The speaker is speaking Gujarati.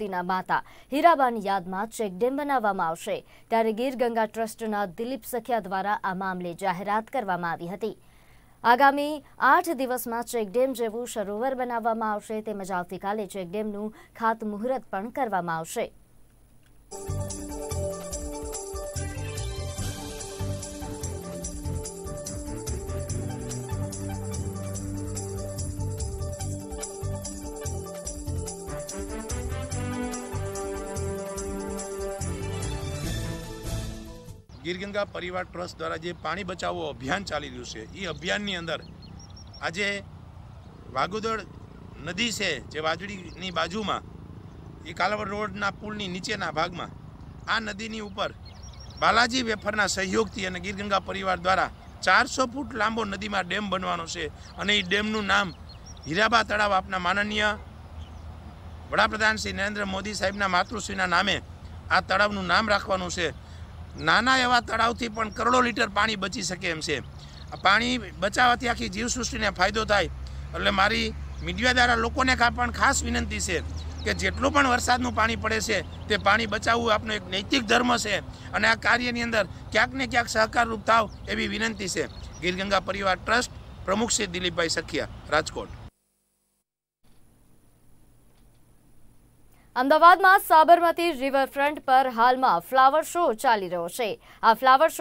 તેના માતા હીરાબાની યાદમાં ચેકડેમ બનાવવામાં આવશે ત્યારે ગીર ગંગા ટ્રસ્ટના દિલીપ સખિયા દ્વારા આ મામલે જાહેરાત કરવામાં આવી હતી આગામી આઠ દિવસમાં ચેકડેમ જેવું સરોવર બનાવવામાં આવશે તેમજ આવતીકાલે ચેકડેમનું ખાતમુહૂર્ત પણ કરવામાં આવશે ગીરગંગા પરિવાર ટ્રસ્ટ દ્વારા જે પાણી બચાવો અભિયાન ચાલી રહ્યું છે એ અભિયાનની અંદર આજે વાગોદર નદી છે જે વાજડીની બાજુમાં એ કાલાવડ રોડના પુલની નીચેના ભાગમાં આ નદીની ઉપર બાલાજી વેફરના સહયોગથી અને ગીરગંગા પરિવાર દ્વારા ચારસો ફૂટ લાંબો નદીમાં ડેમ બનવાનો છે અને એ ડેમનું નામ હીરાબા તળાવ આપના માનનીય વડાપ્રધાન શ્રી નરેન્દ્ર મોદી સાહેબના માતૃશ્રીના નામે આ તળાવનું નામ રાખવાનું છે નાના એવા તળાવથી પણ કરોડો લીટર પાણી બચી શકે એમ છે પાણી બચાવવાથી આખી જીવસૃષ્ટિને ફાયદો થાય એટલે મારી મીડિયા દ્વારા લોકોને પણ ખાસ વિનંતી છે કે જેટલું પણ વરસાદનું પાણી પડે છે તે પાણી બચાવવું આપનો એક નૈતિક ધર્મ છે અને આ કાર્યની અંદર ક્યાંક ને ક્યાંક સહકારરૂપ થાવ એવી વિનંતી છે ગીરગંગા પરિવાર ટ્રસ્ટ પ્રમુખ શ્રી દિલીપભાઈ સખિયા રાજકોટ અમદાવાદમાં સાબરમતી રિવરફ્રન્ટ પર હાલમાં ફ્લાવર શો ચાલી રહ્યો છે આ ફ્લાવર શો